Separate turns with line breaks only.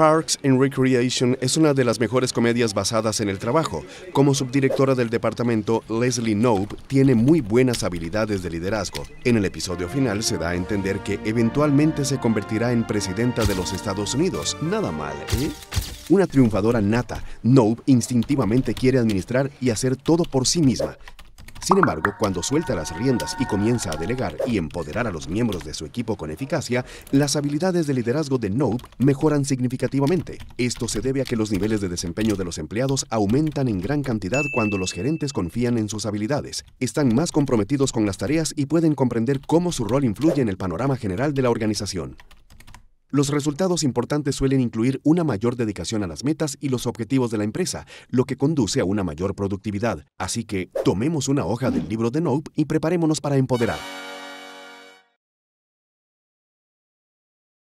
Parks and Recreation es una de las mejores comedias basadas en el trabajo. Como subdirectora del departamento, Leslie Knope tiene muy buenas habilidades de liderazgo. En el episodio final se da a entender que eventualmente se convertirá en presidenta de los Estados Unidos. Nada mal, ¿eh? Una triunfadora nata, Knope instintivamente quiere administrar y hacer todo por sí misma. Sin embargo, cuando suelta las riendas y comienza a delegar y empoderar a los miembros de su equipo con eficacia, las habilidades de liderazgo de Nope mejoran significativamente. Esto se debe a que los niveles de desempeño de los empleados aumentan en gran cantidad cuando los gerentes confían en sus habilidades, están más comprometidos con las tareas y pueden comprender cómo su rol influye en el panorama general de la organización. Los resultados importantes suelen incluir una mayor dedicación a las metas y los objetivos de la empresa, lo que conduce a una mayor productividad. Así que tomemos una hoja del libro de Nope y preparémonos para empoderar.